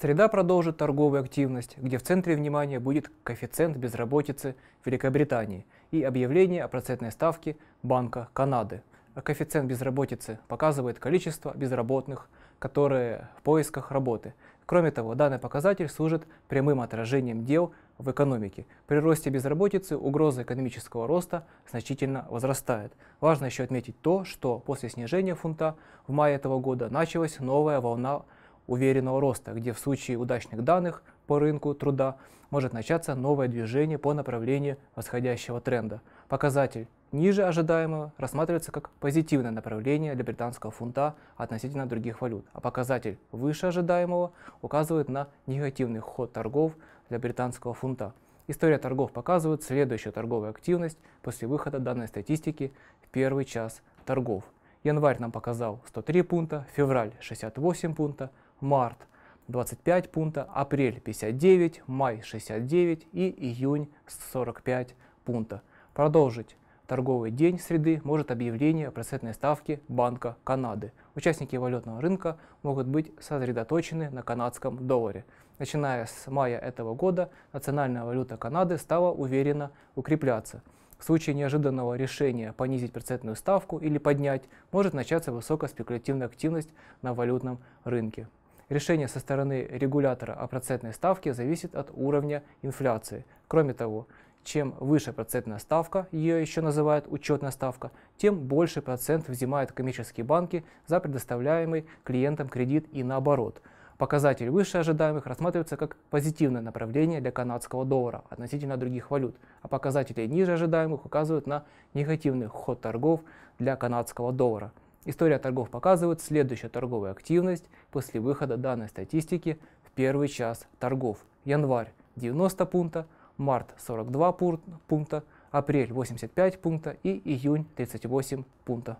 Среда продолжит торговую активность, где в центре внимания будет коэффициент безработицы Великобритании и объявление о процентной ставке Банка Канады. А коэффициент безработицы показывает количество безработных, которые в поисках работы. Кроме того, данный показатель служит прямым отражением дел в экономике. При росте безработицы угроза экономического роста значительно возрастает. Важно еще отметить то, что после снижения фунта в мае этого года началась новая волна уверенного роста, где в случае удачных данных по рынку труда может начаться новое движение по направлению восходящего тренда. Показатель ниже ожидаемого рассматривается как позитивное направление для британского фунта относительно других валют, а показатель выше ожидаемого указывает на негативный ход торгов для британского фунта. История торгов показывает следующую торговую активность после выхода данной статистики в первый час торгов. Январь нам показал 103 пункта, февраль 68 пункта, март 25 пункта, апрель 59, май 69 и июнь 45 пункта. Продолжить торговый день среды может объявление о процентной ставке Банка Канады. Участники валютного рынка могут быть сосредоточены на канадском долларе. Начиная с мая этого года национальная валюта Канады стала уверенно укрепляться. В случае неожиданного решения понизить процентную ставку или поднять, может начаться высокая спекулятивная активность на валютном рынке. Решение со стороны регулятора о процентной ставке зависит от уровня инфляции. Кроме того, чем выше процентная ставка, ее еще называют учетная ставка, тем больше процент взимают коммерческие банки за предоставляемый клиентам кредит и наоборот. Показатель выше ожидаемых рассматривается как позитивное направление для канадского доллара относительно других валют, а показатели ниже ожидаемых указывают на негативный ход торгов для канадского доллара. История торгов показывает следующая торговая активность после выхода данной статистики в первый час торгов. Январь 90 пункта, март 42 пункта, апрель 85 пункта и июнь 38 пункта.